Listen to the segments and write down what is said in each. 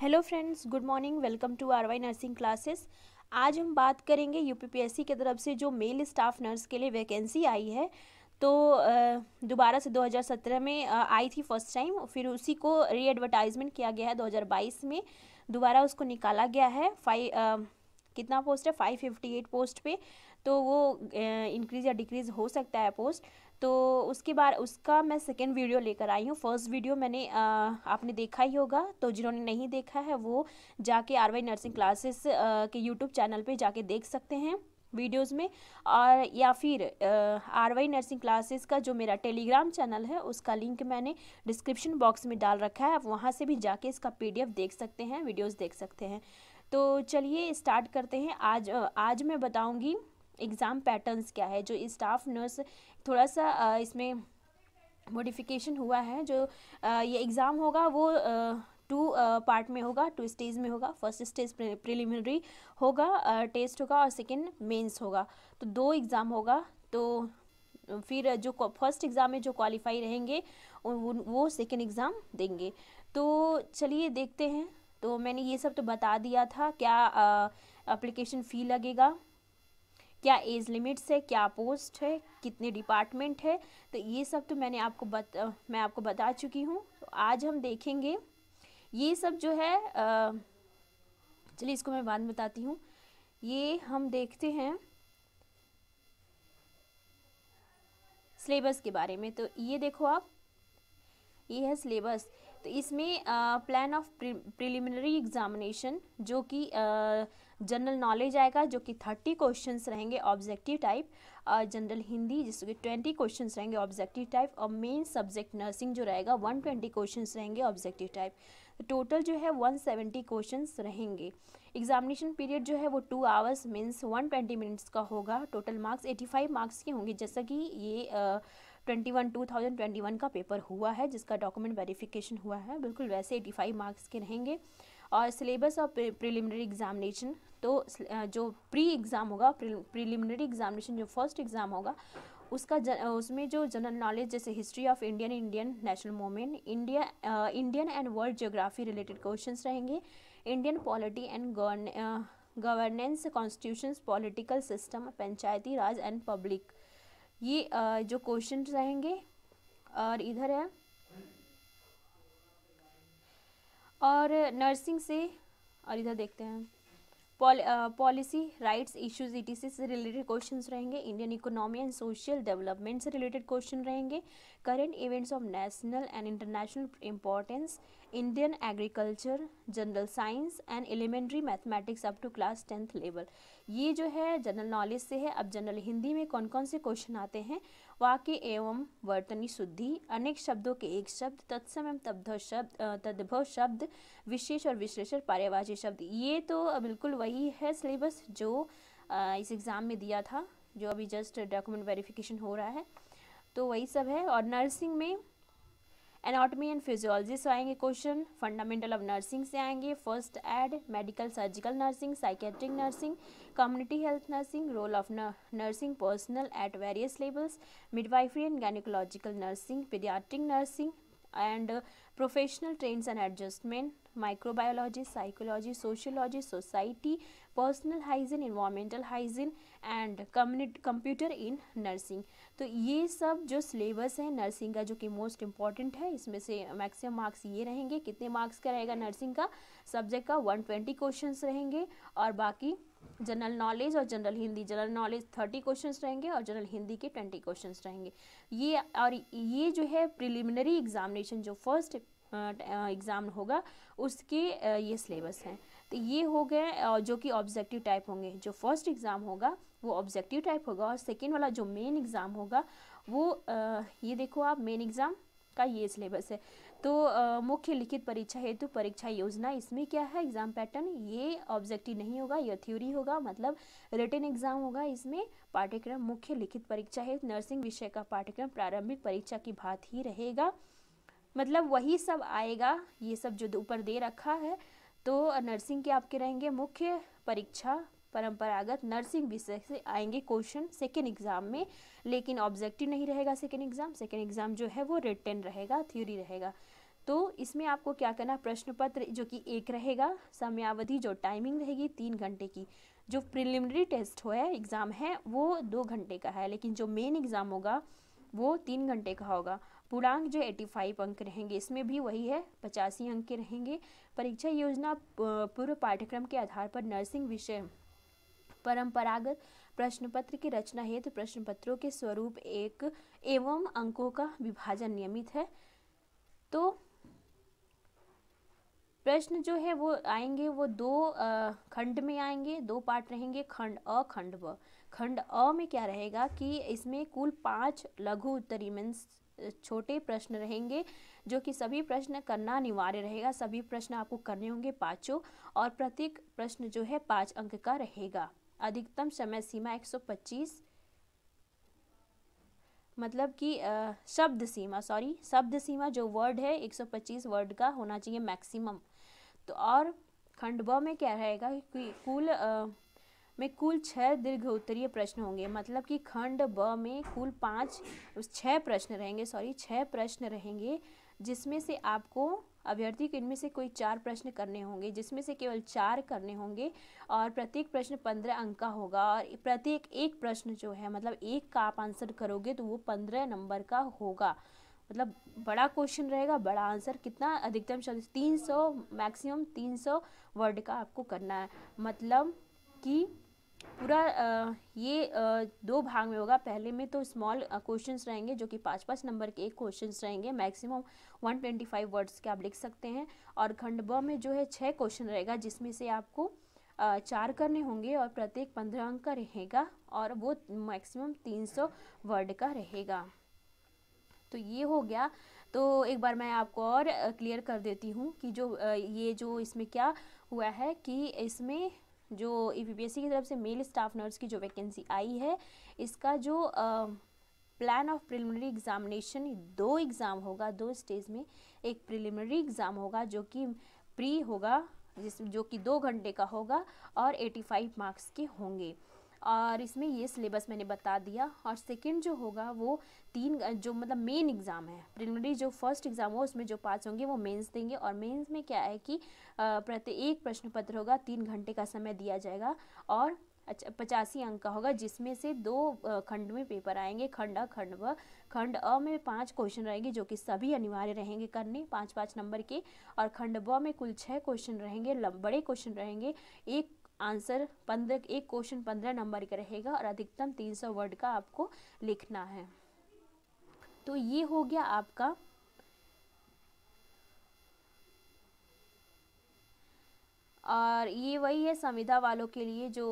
hello friends good morning welcome to R Y nursing classes आज हम बात करेंगे यूपीपीएससी की तरफ से जो मेल स्टाफ नर्स के लिए वैकेंसी आई है तो दोबारा से 2017 में आई थी फर्स्ट टाइम फिर उसी को रीएडवर्टाइजमेंट किया गया है 2022 में दोबारा उसको निकाला गया है फाइव कितना पोस्ट है एट पोस्ट पे तो वो इंक्रीज़ या डिक्रीज़ हो सकता है पोस्ट तो उसके बाद उसका मैं सेकेंड वीडियो लेकर आई हूँ फर्स्ट वीडियो मैंने आ, आपने देखा ही होगा तो जिन्होंने नहीं देखा है वो जाके आर वाई नर्सिंग क्लासेस के यूट्यूब चैनल पर जाके देख सकते हैं वीडियोस में और या फिर आर वाई नर्सिंग क्लासेस का जो मेरा टेलीग्राम चैनल है उसका लिंक मैंने डिस्क्रिप्शन बॉक्स में डाल रखा है आप वहाँ से भी जाके इसका पीडीएफ देख सकते हैं वीडियोस देख सकते हैं तो चलिए स्टार्ट करते हैं आज आज मैं बताऊँगी एग्ज़ाम पैटर्न्स क्या है जो स्टाफ नर्स थोड़ा सा इसमें मोडिफिकेशन हुआ है जो ये एग्ज़ाम होगा वो टू पार्ट में होगा टू स्टेज में होगा फर्स्ट स्टेज प्रिलिमिनरी होगा टेस्ट होगा और सेकेंड मेंस होगा तो दो एग्ज़ाम होगा तो फिर जो फर्स्ट एग्ज़ाम में जो क्वालिफाई रहेंगे वो, वो सेकेंड एग्ज़ाम देंगे तो चलिए देखते हैं तो मैंने ये सब तो बता दिया था क्या अप्लीकेशन फ़ी लगेगा क्या एज लिमिट्स है क्या पोस्ट है कितने डिपार्टमेंट है तो ये सब तो मैंने आपको बत मैं आपको बता चुकी हूँ तो आज हम देखेंगे ये सब जो है चलिए इसको मैं बाद में बताती हूँ ये हम देखते हैं सिलेबस के बारे में तो ये देखो आप ये है सिलेबस तो इसमें प्लान ऑफ प्रिलिमिनरी एग्जामिनेशन जो कि जनरल नॉलेज आएगा जो कि थर्टी क्वेश्चन रहेंगे ऑब्जेक्टिव टाइप जनरल हिंदी जिसके ट्वेंटी क्वेश्चन रहेंगे ऑब्जेक्टिव टाइप और मेन सब्जेक्ट नर्सिंग जो रहेगा वन ट्वेंटी क्वेश्चन रहेंगे ऑब्जेक्टिव टाइप टोटल जो है वन सेवेंटी क्वेश्चन रहेंगे एग्जामिनेशन पीरियड जो है वो two hours means one twenty minutes का होगा total marks eighty five marks के होंगे जैसा कि ये आ, twenty one two thousand twenty one का पेपर हुआ है जिसका डॉक्यूमेंट वेरिफिकेशन हुआ है बिल्कुल वैसे एटी फाइव मार्क्स के रहेंगे और सिलेबस और प्रिलिमिनरी एग्जामिनेशन तो जो प्री एग्ज़ाम होगा प्रिलिमिनरी एग्जामिनेशन जो फर्स्ट एग्ज़ाम होगा उसका जन उसमें जो जनरल नॉलेज जैसे history of Indian Indian national movement India Indian and world geography related questions रहेंगे Indian polity and governance constitution political system Panchayati Raj and public ये जो क्वेश्चन रहेंगे और इधर है और नर्सिंग से और इधर देखते हैं पॉलिसी राइट्स इश्यूज इटी से रिलेटेड क्वेश्चंस रहेंगे Indian economy and social development से रिलेटेड क्वेश्चन रहेंगे current events of national and international importance Indian agriculture general science and elementary mathematics up to class tenth level ये जो है general knowledge से है अब जनरल हिंदी में कौन कौन से क्वेश्चन आते हैं वाक्य एवं वर्तनी शुद्धि अनेक शब्दों के एक शब्द तत्सम एवं तद्भव शब्द तद्भव शब्द विशेष और विश्लेषण पर्यावाची शब्द ये तो बिल्कुल वही है सिलेबस जो इस एग्ज़ाम में दिया था जो अभी जस्ट डॉक्यूमेंट वेरिफिकेशन हो रहा है तो वही सब है और नर्सिंग में एनाटमी एंड फिजियोलॉजी से आएंगे क्वेश्चन फंडामेंटल ऑफ नर्सिंग से आएंगे first aid medical surgical nursing psychiatric nursing community health nursing role of nursing personnel at various levels midwifery and gynaecological nursing paediatric nursing and professional trends and adjustment microbiology psychology sociology society personal hygiene environmental hygiene and computer in nursing तो ये सब जो syllabus है nursing का जो कि most important है इसमें से मैक्सिमम मार्क्स ये रहेंगे कितने मार्क्स का रहेगा नर्सिंग का सब्जेक्ट का 120 क्वेश्चन रहेंगे और बाकी जनरल नॉलेज और general Hindi general knowledge thirty questions रहेंगे और जनरल हिंदी के ट्वेंटी क्वेश्चंस रहेंगे ये और ये जो है प्रिलिमिनरी एग्जामिनेशन जो फर्स्ट एग्ज़ाम होगा उसके ये सिलेबस हैं तो ये हो गए जो कि ऑब्जेक्टिव टाइप होंगे जो फर्स्ट एग्ज़ाम होगा वो ऑब्जेक्टिव टाइप होगा और सेकेंड वाला जो मेन एग्ज़ाम होगा वो ये देखो आप मेन एग्ज़ाम का ये सिलेबस है तो मुख्य लिखित परीक्षा हेतु परीक्षा योजना इसमें क्या है एग्ज़ाम पैटर्न ये ऑब्जेक्टिव नहीं होगा यह थ्योरी होगा मतलब रिटर्न एग्ज़ाम होगा इसमें पाठ्यक्रम मुख्य लिखित परीक्षा हेतु नर्सिंग विषय का पाठ्यक्रम प्रारंभिक परीक्षा की बात ही रहेगा मतलब वही सब आएगा ये सब जो ऊपर दे रखा है तो नर्सिंग के आपके रहेंगे मुख्य परीक्षा परंपरागत नर्सिंग विषय से आएंगे क्वेश्चन सेकेंड एग्जाम में लेकिन ऑब्जेक्टिव नहीं रहेगा सेकेंड एग्जाम सेकेंड एग्जाम जो है वो रिटर्न रहेगा थ्योरी रहेगा तो इसमें आपको क्या करना प्रश्न पत्र जो कि एक रहेगा समयावधि जो टाइमिंग रहेगी तीन घंटे की जो प्रिलिमिनरी टेस्ट हो है एग्ज़ाम है वो दो घंटे का है लेकिन जो मेन एग्ज़ाम होगा वो तीन घंटे का होगा पूर्णांक जो एटी फाइव अंक रहेंगे इसमें भी वही है पचासी अंक के रहेंगे परीक्षा योजना पूर्व पाठ्यक्रम के आधार पर नर्सिंग विषय परंपरागत प्रश्न पत्र की रचना हेतु प्रश्न पत्रों के स्वरूप एक एवं अंकों का विभाजन नियमित है तो प्रश्न जो है वो आएंगे वो दो खंड में आएंगे दो पार्ट रहेंगे खंड अ खंड व खंड अ में क्या रहेगा कि इसमें कुल पांच लघु उत्तरी मीन्स छोटे प्रश्न रहेंगे जो कि सभी प्रश्न करना अनिवार्य रहेगा सभी प्रश्न आपको करने होंगे पांचों और प्रत्येक प्रश्न जो है पांच अंक का रहेगा अधिकतम समय सीमा 125 मतलब कि शब्द सीमा सॉरी शब्द सीमा जो वर्ड है 125 वर्ड का होना चाहिए मैक्सिमम तो और खंड ब में क्या रहेगा कि कुल में कुल छः दीर्घ उत्तरीय प्रश्न होंगे मतलब कि खंड ब में कुल पाँच छः प्रश्न रहेंगे सॉरी छः प्रश्न रहेंगे जिसमें से आपको अभ्यर्थी को इनमें से कोई चार प्रश्न करने होंगे जिसमें से केवल चार करने होंगे और प्रत्येक प्रश्न पंद्रह अंक का होगा और प्रत्येक एक प्रश्न जो है मतलब एक का आप आंसर करोगे तो वो पंद्रह नंबर का होगा मतलब बड़ा क्वेश्चन रहेगा बड़ा आंसर कितना अधिकतम शब्द तीन सौ मैक्सिमम तीन सौ वर्ड का आपको करना है मतलब कि पूरा ये दो भाग में होगा पहले में तो स्मॉल क्वेश्चंस रहेंगे जो कि पाँच पाँच नंबर के एक क्वेश्चंस रहेंगे मैक्सिमम 125 वर्ड्स के आप लिख सकते हैं और खंड ब में जो है छः क्वेश्चन रहेगा जिसमें से आपको चार करने होंगे और प्रत्येक पंद्रह अंक का रहेगा और वो मैक्सिमम तीन सौ वर्ड का रहेगा तो ये हो गया तो एक बार मैं आपको और क्लियर कर देती हूँ कि जो ये जो इसमें क्या हुआ है कि इसमें जो यूपीपीएससी e की तरफ से मेल स्टाफ नर्स की जो वैकेंसी आई है इसका जो प्लान ऑफ प्रिलिमिनरी एग्जामिनेशन दो एग्ज़ाम होगा दो स्टेज में एक प्रिलिमिनरी एग्ज़ाम होगा जो कि प्री होगा जिस जो कि दो घंटे का होगा और 85 मार्क्स के होंगे और इसमें ये सिलेबस मैंने बता दिया और सेकेंड जो होगा वो तीन जो मतलब मेन एग्ज़ाम है प्रिलिमिनरी जो फर्स्ट एग्ज़ाम हो उसमें जो पास होंगे वो मेंस देंगे और मेंस में क्या है कि प्रत्येक प्रश्न पत्र होगा तीन घंटे का समय दिया जाएगा और अच्छा पचासी अंक का होगा जिसमें से दो खंड में पेपर आएंगे खंड अ खंड व खंड अ में पांच क्वेश्चन रहेंगे जो कि सभी अनिवार्य रहेंगे करने पांच पांच नंबर के और खंड ब में कुल छः क्वेश्चन रहेंगे बड़े क्वेश्चन रहेंगे एक आंसर पंद्रह एक क्वेश्चन पंद्रह नंबर का रहेगा और अधिकतम तीन सौ वर्ड का आपको लिखना है तो ये हो गया आपका और ये वही है संविधा वालों के लिए जो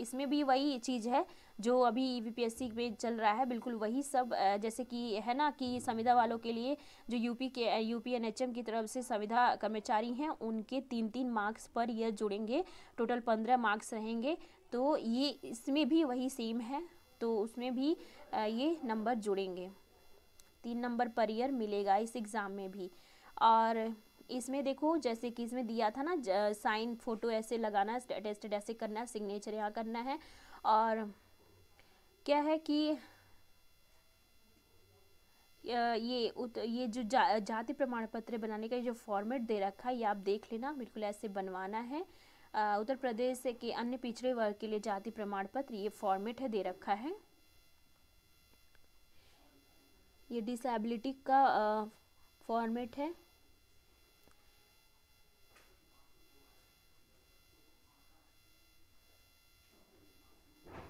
इसमें भी वही चीज़ है जो अभी यूपीएससी e पे चल रहा है बिल्कुल वही सब जैसे कि है ना कि संविधा वालों के लिए जो यूपी के यूपी एनएचएम की तरफ से संविधा कर्मचारी हैं उनके तीन तीन मार्क्स पर ईयर जुड़ेंगे टोटल पंद्रह मार्क्स रहेंगे तो ये इसमें भी वही सेम है तो उसमें भी ये नंबर जुड़ेंगे तीन नंबर पर ईयर मिलेगा इस एग्ज़ाम में भी और इसमें देखो जैसे कि इसमें दिया था ना साइन फोटो ऐसे लगाना टेस्ट ऐसे करना सिग्नेचर यहाँ करना है और क्या है कि ये उत, ये जो जा, जाति प्रमाण पत्र बनाने का जो फॉर्मेट दे रखा है ये आप देख लेना बिल्कुल ऐसे बनवाना है उत्तर प्रदेश के अन्य पिछड़े वर्ग के लिए जाति प्रमाण पत्र ये फॉर्मेट है दे रखा है ये डिसेबिलिटी का फॉर्मेट है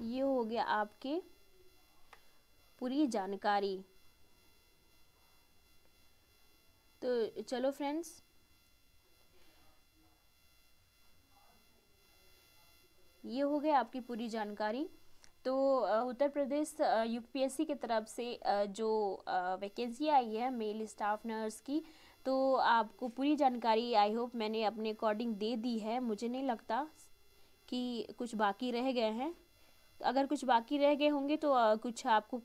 ये हो गया आपके पूरी जानकारी तो चलो फ्रेंड्स ये हो गया आपकी पूरी जानकारी तो उत्तर प्रदेश यूपीएससी की तरफ से जो वैकेंसी आई है मेल स्टाफ नर्स की तो आपको पूरी जानकारी आई होप मैंने अपने अकॉर्डिंग दे दी है मुझे नहीं लगता कि कुछ बाकी रह गए हैं अगर कुछ बाकी रह गए होंगे तो कुछ आपको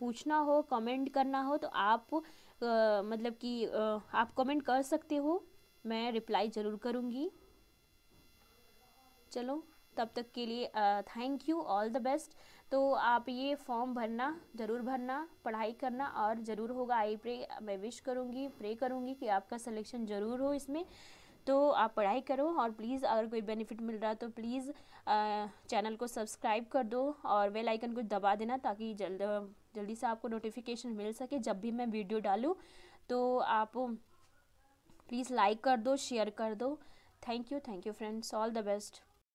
पूछना हो कमेंट करना हो तो आप मतलब कि आप कमेंट कर सकते हो मैं रिप्लाई ज़रूर करूँगी चलो तब तक के लिए thank you all the best तो आप ये फॉर्म भरना ज़रूर भरना पढ़ाई करना और ज़रूर होगा आई प्रे मैं विश करूँगी प्रे करूँगी कि आपका सिलेक्शन ज़रूर हो इसमें तो आप पढ़ाई करो और प्लीज़ अगर कोई बेनिफिट मिल रहा तो प्लीज़ चैनल को सब्सक्राइब कर दो और बेल आइकन को दबा देना ताकि जल्द जल्दी से आपको नोटिफिकेशन मिल सके जब भी मैं वीडियो डालूँ तो आप प्लीज़ लाइक कर दो शेयर कर दो thank you thank you friends all the best